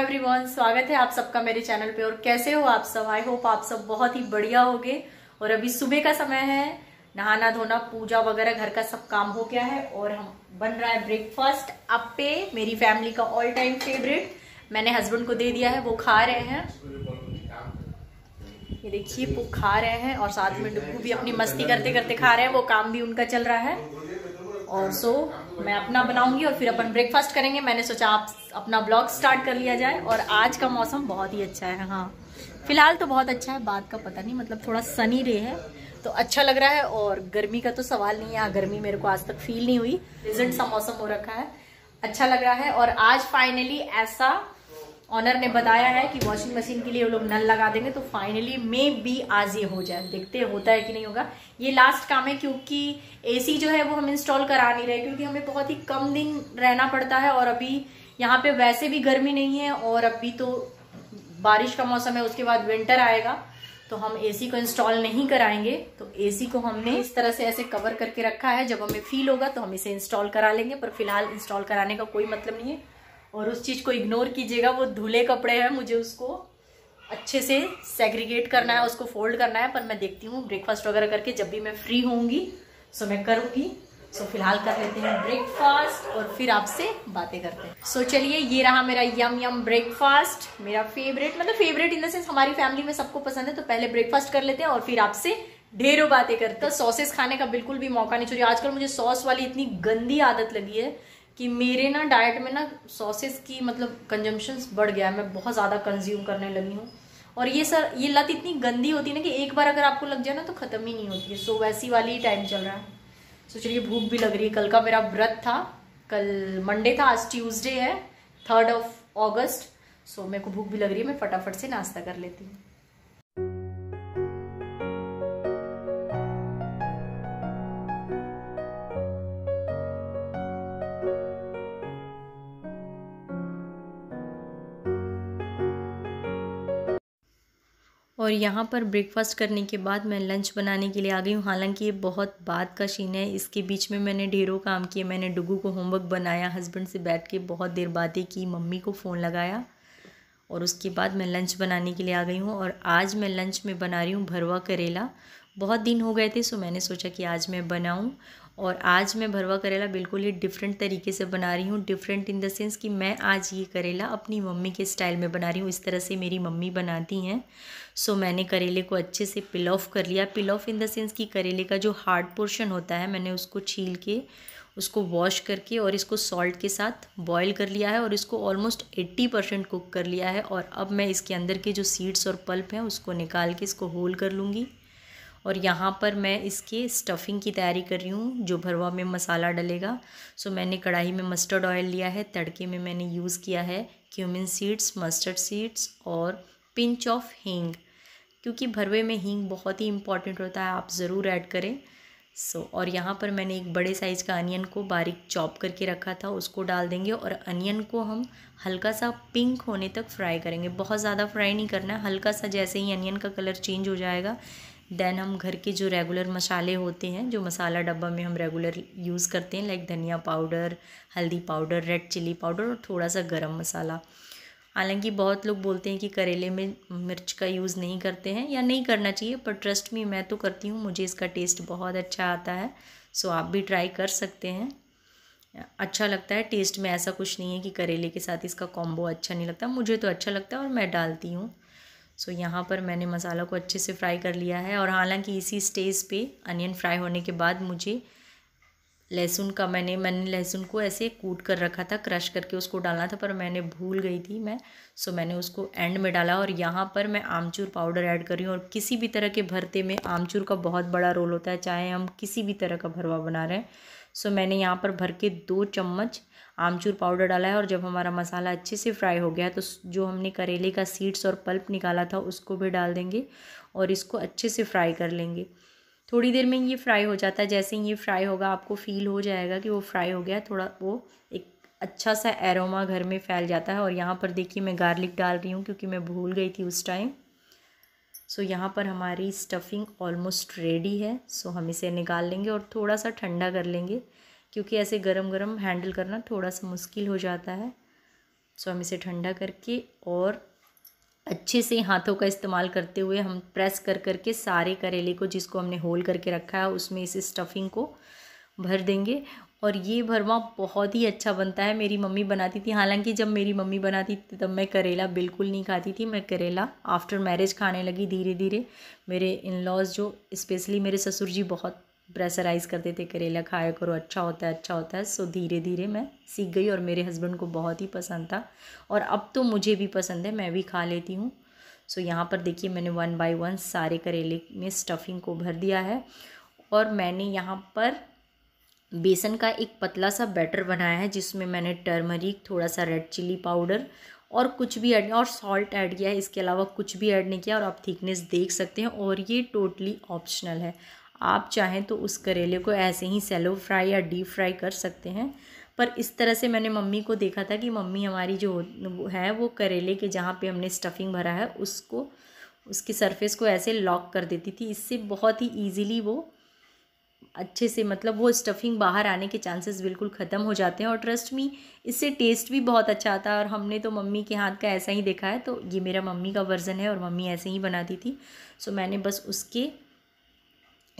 everyone स्वागत है आप सबका मेरे चैनल पे और कैसे हो आप सब आई होप आप सब बहुत ही बढ़िया होगे और अभी सुबह का समय है नहाना धोना पूजा वगैरह घर का सब काम हो गया है और हम बन रहा है ब्रेकफास्ट अपे मेरी फैमिली का ऑल टाइम फेवरेट मैंने हस्बैंड को दे दिया है वो खा रहे हैं ये देखिए वो खा रहे हैं और साथ में डुब्बू भी अपनी मस्ती करते करते खा रहे हैं वो काम भी उनका चल रहा है और सो मैं अपना बनाऊंगी और फिर अपन ब्रेकफास्ट करेंगे मैंने सोचा आप अपना ब्लॉग स्टार्ट कर लिया जाए और आज का मौसम बहुत ही अच्छा है हाँ फिलहाल तो बहुत अच्छा है बात का पता नहीं मतलब थोड़ा सनी रे है तो अच्छा लग रहा है और गर्मी का तो सवाल नहीं है हाँ, गर्मी मेरे को आज तक फील नहीं हुई प्रेजेंट सा मौसम हो रखा है अच्छा लग रहा है और आज फाइनली ऐसा ऑनर ने बताया है कि वॉशिंग मशीन के लिए वो लोग नल लगा देंगे तो फाइनली मे बी आज ये हो जाए देखते होता है कि नहीं होगा ये लास्ट काम है क्योंकि एसी जो है वो हम इंस्टॉल करा नहीं रहे क्योंकि हमें बहुत ही कम दिन रहना पड़ता है और अभी यहाँ पे वैसे भी गर्मी नहीं है और अभी तो बारिश का मौसम है उसके बाद विंटर आएगा तो हम एसी को इंस्टॉल नहीं कराएंगे तो एसी को हमने इस तरह से ऐसे कवर करके रखा है जब हमें फील होगा तो हम इसे इंस्टॉल करा लेंगे पर फिलहाल इंस्टॉल कराने का कोई मतलब नहीं है और उस चीज़ को इग्नोर कीजिएगा वो धुले कपड़े हैं मुझे उसको अच्छे से सेग्रीगेट करना है उसको फोल्ड करना है पर मैं देखती हूँ ब्रेकफास्ट वगैरह करके जब भी मैं फ्री होंगी सो मैं करूँगी सो फिलहाल कर लेते हैं ब्रेकफास्ट और फिर आपसे बातें करते हैं सो चलिए ये रहा मेरा यम यम ब्रेकफास्ट मेरा फेवरेट मतलब फेवरेट इन द सेंस हमारी फैमिली में सबको पसंद है तो पहले ब्रेकफास्ट कर लेते हैं और फिर आपसे ढेरों बातें करते हैं सॉसेस खाने का बिल्कुल भी मौका नहीं छोड़िए आजकल मुझे सॉस वाली इतनी गंदी आदत लगी है कि मेरे ना डाइट में ना सॉसेस की मतलब कंजम्पशन बढ़ गया है मैं बहुत ज़्यादा कंज्यूम करने लगी हूँ और ये सर ये लत इतनी गंदी होती है ना कि एक बार अगर आपको लग जाए ना तो ख़त्म ही नहीं होती है सो वैसी वाली ही टाइम चल रहा है सो चलिए भूख भी लग रही है कल का मेरा व्रत था कल मंडे था आज ट्यूजडे है थर्ड ऑफ ऑगस्ट सो मेरे को भूख भी लग रही है मैं फटाफट से नाश्ता कर लेती हूँ और यहाँ पर ब्रेकफास्ट करने के बाद मैं लंच बनाने के लिए आ गई हूँ हालांकि ये बहुत बात का शीन है इसके बीच में मैंने ढेरों काम किए मैंने डुगू को होमवर्क बनाया हस्बैंड से बैठ के बहुत देर बातें की मम्मी को फ़ोन लगाया और उसके बाद मैं लंच बनाने के लिए आ गई हूँ और आज मैं लंच में बना रही हूँ भरवा करेला बहुत दिन हो गए थे सो मैंने सोचा कि आज मैं बनाऊँ और आज मैं भरवा करेला बिल्कुल ही डिफरेंट तरीके से बना रही हूँ डिफरेंट इन द सेंस कि मैं आज ये करेला अपनी मम्मी के स्टाइल में बना रही हूँ इस तरह से मेरी मम्मी बनाती हैं सो मैंने करेले को अच्छे से पिल ऑफ कर लिया peel off in the sense कि करेले का जो हार्ड पोर्शन होता है मैंने उसको छील के उसको वॉश करके और इसको सॉल्ट के साथ बॉयल कर लिया है और इसको ऑलमोस्ट एट्टी परसेंट कुक कर लिया है और अब मैं इसके अंदर के जो सीड्स और पल्प हैं उसको निकाल के इसको होल कर लूँगी और यहाँ पर मैं इसके स्टफ़िंग की तैयारी कर रही हूँ जो भरवा में मसाला डलेगा सो मैंने कढ़ाई में मस्टर्ड ऑयल लिया है तड़के में मैंने यूज़ किया है क्यूमिन सीड्स मस्टर्ड सीड्स और पिंच ऑफ हींग क्योंकि भरवे में हींग बहुत ही इम्पॉर्टेंट होता है आप ज़रूर ऐड करें सो so, और यहाँ पर मैंने एक बड़े साइज़ का अनियन को बारीक चॉप करके रखा था उसको डाल देंगे और अनियन को हम हल्का सा पिंक होने तक फ्राई करेंगे बहुत ज़्यादा फ्राई नहीं करना है हल्का सा जैसे ही अनियन का कलर चेंज हो जाएगा देन हम घर के जो रेगुलर मसाले होते हैं जो मसाला डब्बा में हम रेगुलर यूज़ करते हैं लाइक धनिया पाउडर हल्दी पाउडर रेड चिली पाउडर और थोड़ा सा गरम मसाला हालांकि बहुत लोग बोलते हैं कि करेले में मिर्च का यूज़ नहीं करते हैं या नहीं करना चाहिए पर ट्रस्ट में मैं तो करती हूँ मुझे इसका टेस्ट बहुत अच्छा आता है सो आप भी ट्राई कर सकते हैं अच्छा लगता है टेस्ट में ऐसा कुछ नहीं है कि करेले के साथ इसका कॉम्बो अच्छा नहीं लगता मुझे तो अच्छा लगता है और मैं डालती हूँ सो so, यहाँ पर मैंने मसाला को अच्छे से फ्राई कर लिया है और हालांकि इसी स्टेज पे अनियन फ्राई होने के बाद मुझे लहसुन का मैंने मैंने लहसुन को ऐसे कूट कर रखा था क्रश करके उसको डालना था पर मैंने भूल गई थी मैं सो मैंने उसको एंड में डाला और यहाँ पर मैं आमचूर पाउडर ऐड कर रही हूँ और किसी भी तरह के भरते में आमचूर का बहुत बड़ा रोल होता है चाहे हम किसी भी तरह का भरवा बना रहे हैं सो मैंने यहाँ पर भर के दो चम्मच आमचूर पाउडर डाला है और जब हमारा मसाला अच्छे से फ्राई हो गया तो जो हमने करेले का सीड्स और पल्प निकाला था उसको भी डाल देंगे और इसको अच्छे से फ्राई कर लेंगे थोड़ी देर में ये फ्राई हो जाता है जैसे ही ये फ्राई होगा आपको फील हो जाएगा कि वो फ्राई हो गया थोड़ा वो एक अच्छा सा एरोमा घर में फैल जाता है और यहाँ पर देखिए मैं गार्लिक डाल रही हूँ क्योंकि मैं भूल गई थी उस टाइम सो यहाँ पर हमारी स्टफिंग ऑलमोस्ट रेडी है सो हम इसे निकाल लेंगे और थोड़ा सा ठंडा कर लेंगे क्योंकि ऐसे गरम गरम हैंडल करना थोड़ा सा मुश्किल हो जाता है सो हम इसे ठंडा करके और अच्छे से हाथों का इस्तेमाल करते हुए हम प्रेस कर करके सारे करेले को जिसको हमने होल करके रखा है उसमें इस स्टफिंग को भर देंगे और ये भरवा बहुत ही अच्छा बनता है मेरी मम्मी बनाती थी हालांकि जब मेरी मम्मी बनाती थी तब मैं करेला बिल्कुल नहीं खाती थी मैं करेला आफ्टर मैरिज खाने लगी धीरे धीरे मेरे इन लॉज जो स्पेशली मेरे ससुर जी बहुत प्रेशराइज़ करते थे करेला खाया करो अच्छा होता है अच्छा होता है सो धीरे धीरे मैं सीख गई और मेरे हस्बैंड को बहुत ही पसंद था और अब तो मुझे भी पसंद है मैं भी खा लेती हूँ सो यहाँ पर देखिए मैंने वन बाय वन सारे करेले में स्टफिंग को भर दिया है और मैंने यहाँ पर बेसन का एक पतला सा बैटर बनाया है जिसमें मैंने टर्मरिक थोड़ा सा रेड चिली पाउडर और कुछ भी ऐड और सॉल्ट ऐड किया है इसके अलावा कुछ भी ऐड नहीं किया और आप थिकनेस देख सकते हैं और ये टोटली ऑप्शनल है आप चाहें तो उस करेले को ऐसे ही सेलो फ्राई या डीप फ्राई कर सकते हैं पर इस तरह से मैंने मम्मी को देखा था कि मम्मी हमारी जो है वो करेले के जहाँ पे हमने स्टफिंग भरा है उसको उसकी सरफेस को ऐसे लॉक कर देती थी इससे बहुत ही ईजीली वो अच्छे से मतलब वो स्टफिंग बाहर आने के चांसेस बिल्कुल ख़त्म हो जाते हैं और ट्रस्ट मी इससे टेस्ट भी बहुत अच्छा आता है और हमने तो मम्मी के हाथ का ऐसा ही देखा है तो ये मेरा मम्मी का वर्ज़न है और मम्मी ऐसे ही बनाती थी सो मैंने बस उसके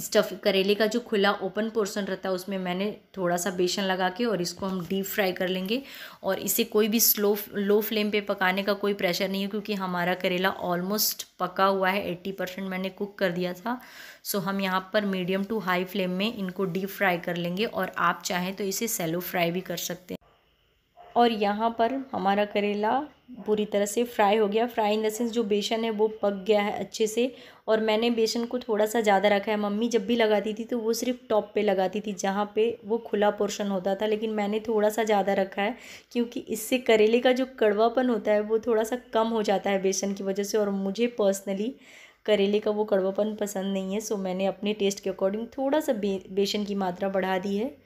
स्टफ करेले का जो खुला ओपन पोर्शन रहता है उसमें मैंने थोड़ा सा बेसन लगा के और इसको हम डीप फ्राई कर लेंगे और इसे कोई भी स्लो लो फ्लेम पे पकाने का कोई प्रेशर नहीं है क्योंकि हमारा करेला ऑलमोस्ट पका हुआ है एट्टी परसेंट मैंने कुक कर दिया था सो हम यहाँ पर मीडियम टू हाई फ्लेम में इनको डीप फ्राई कर लेंगे और आप चाहें तो इसे सेलो फ्राई भी कर सकते हैं और यहाँ पर हमारा करेला पूरी तरह से फ्राई हो गया फ्राई इन द सेंस जो बेसन है वो पक गया है अच्छे से और मैंने बेसन को थोड़ा सा ज़्यादा रखा है मम्मी जब भी लगाती थी तो वो सिर्फ टॉप पे लगाती थी जहाँ पे वो खुला पोर्शन होता था लेकिन मैंने थोड़ा सा ज़्यादा रखा है क्योंकि इससे करेले का जो कड़वापन होता है वो थोड़ा सा कम हो जाता है बेसन की वजह से और मुझे पर्सनली करेले का वो कड़वापन पसंद नहीं है सो मैंने अपने टेस्ट के अकॉर्डिंग थोड़ा सा बे बेसन की मात्रा बढ़ा दी है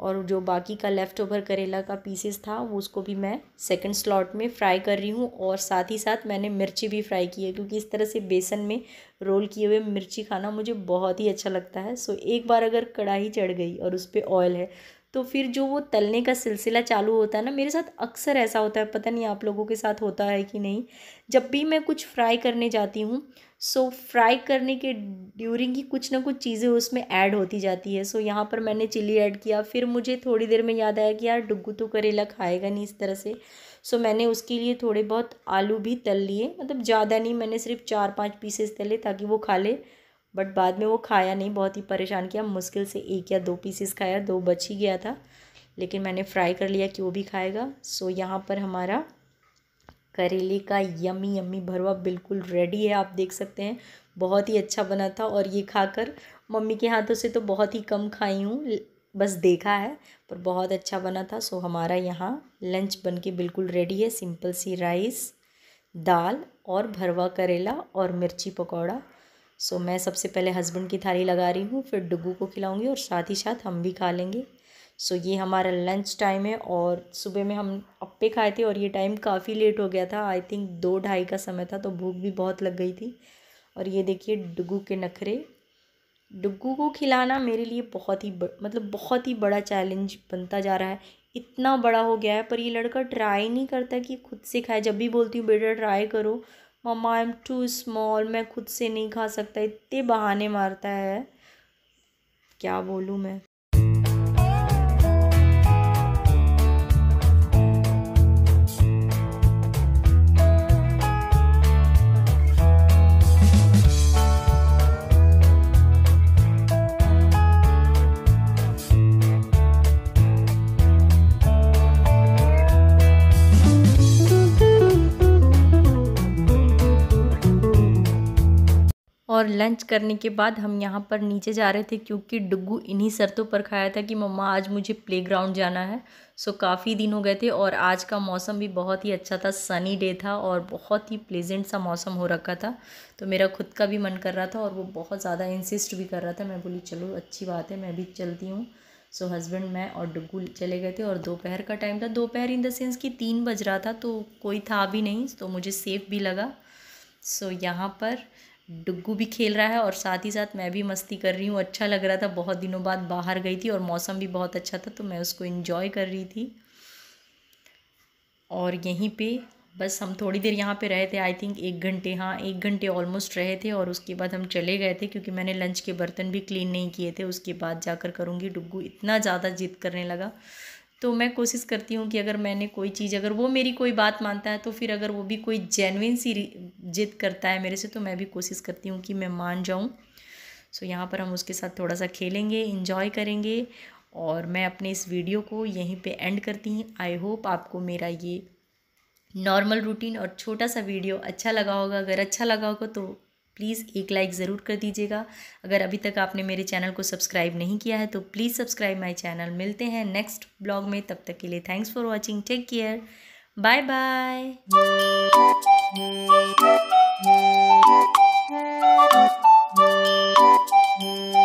और जो बाकी का लेफ़्ट ओवर करेला का पीसेस था वो उसको भी मैं सेकंड स्लॉट में फ्राई कर रही हूँ और साथ ही साथ मैंने मिर्ची भी फ्राई की है क्योंकि इस तरह से बेसन में रोल किए हुए मिर्ची खाना मुझे बहुत ही अच्छा लगता है सो एक बार अगर कढ़ाई चढ़ गई और उस पर ऑयल है तो फिर जो वो तलने का सिलसिला चालू होता है ना मेरे साथ अक्सर ऐसा होता है पता नहीं आप लोगों के साथ होता है कि नहीं जब भी मैं कुछ फ्राई करने जाती हूँ सो फ्राई करने के ड्यूरिंग ही कुछ ना कुछ चीज़ें उसमें ऐड होती जाती है सो so, यहाँ पर मैंने चिली ऐड किया फिर मुझे थोड़ी देर में याद आया कि यार डुगू तो करेला खाएगा नहीं इस तरह से सो so, मैंने उसके लिए थोड़े बहुत आलू भी तल लिए मतलब ज़्यादा नहीं मैंने सिर्फ चार पाँच पीसेस तले ताकि वो खा ले बट बाद में वो खाया नहीं बहुत ही परेशान किया मुश्किल से एक या दो पीसेस खाया दो बच ही गया था लेकिन मैंने फ्राई कर लिया कि वो भी खाएगा सो so, यहाँ पर हमारा करेले का यमी यमी भरवा बिल्कुल रेडी है आप देख सकते हैं बहुत ही अच्छा बना था और ये खाकर मम्मी के हाथों से तो बहुत ही कम खाई हूँ बस देखा है पर बहुत अच्छा बना था सो हमारा यहाँ लंच बन के बिल्कुल रेडी है सिंपल सी राइस दाल और भरवा करेला और मिर्ची पकौड़ा सो मैं सबसे पहले हस्बैंड की थाली लगा रही हूँ फिर डुगू को खिलाऊंगी और साथ ही साथ हम भी खा लेंगे सो ये हमारा लंच टाइम है और सुबह में हम अप्पे खाए थे और ये टाइम काफ़ी लेट हो गया था आई थिंक दो ढाई का समय था तो भूख भी बहुत लग गई थी और ये देखिए डुगू के नखरे डुगू को खिलाना मेरे लिए बहुत ही मतलब बहुत ही बड़ा चैलेंज बनता जा रहा है इतना बड़ा हो गया है पर ये लड़का ट्राई नहीं करता कि खुद से खाए जब भी बोलती हूँ बेटा ट्राई करो mama I am too small मैं खुद से नहीं खा सकता इतने बहाने मारता है क्या बोलूँ मैं और लंच करने के बाद हम यहाँ पर नीचे जा रहे थे क्योंकि डुग्गू इन्हीं शर्तों पर खाया था कि मम्मा आज मुझे प्लेग्राउंड जाना है सो काफ़ी दिन हो गए थे और आज का मौसम भी बहुत ही अच्छा था सनी डे था और बहुत ही प्लेजेंट सा मौसम हो रखा था तो मेरा खुद का भी मन कर रहा था और वो बहुत ज़्यादा इंसिस्ट भी कर रहा था मैं बोली चलो अच्छी बात है मैं भी चलती हूँ सो so, हस्बैंड मैं और डुग्गू चले गए थे और दोपहर का टाइम था दोपहर इन द सेंस कि तीन बज रहा था तो कोई था भी नहीं तो मुझे सेफ़ भी लगा सो so, यहाँ पर डुग्गू भी खेल रहा है और साथ ही साथ मैं भी मस्ती कर रही हूँ अच्छा लग रहा था बहुत दिनों बाद बाहर गई थी और मौसम भी बहुत अच्छा था तो मैं उसको इन्जॉय कर रही थी और यहीं पे बस हम थोड़ी देर यहाँ पे रहे थे आई थिंक एक घंटे हाँ एक घंटे ऑलमोस्ट रहे थे और उसके बाद हम चले गए थे क्योंकि मैंने लंच के बर्तन भी क्लीन नहीं किए थे उसके बाद जाकर करूँगी डुग्गू इतना ज़्यादा जिद करने लगा तो मैं कोशिश करती हूँ कि अगर मैंने कोई चीज़ अगर वो मेरी कोई बात मानता है तो फिर अगर वो भी कोई जेनविन सी जिद करता है मेरे से तो मैं भी कोशिश करती हूँ कि मैं मान जाऊँ सो यहाँ पर हम उसके साथ थोड़ा सा खेलेंगे इन्जॉय करेंगे और मैं अपने इस वीडियो को यहीं पे एंड करती हूँ आई होप आपको मेरा ये नॉर्मल रूटीन और छोटा सा वीडियो अच्छा लगा होगा अगर अच्छा लगा होगा तो प्लीज़ एक लाइक ज़रूर कर दीजिएगा अगर अभी तक आपने मेरे चैनल को सब्सक्राइब नहीं किया है तो प्लीज़ सब्सक्राइब माई चैनल मिलते हैं नेक्स्ट ब्लॉग में तब तक के लिए thanks for watching take care bye bye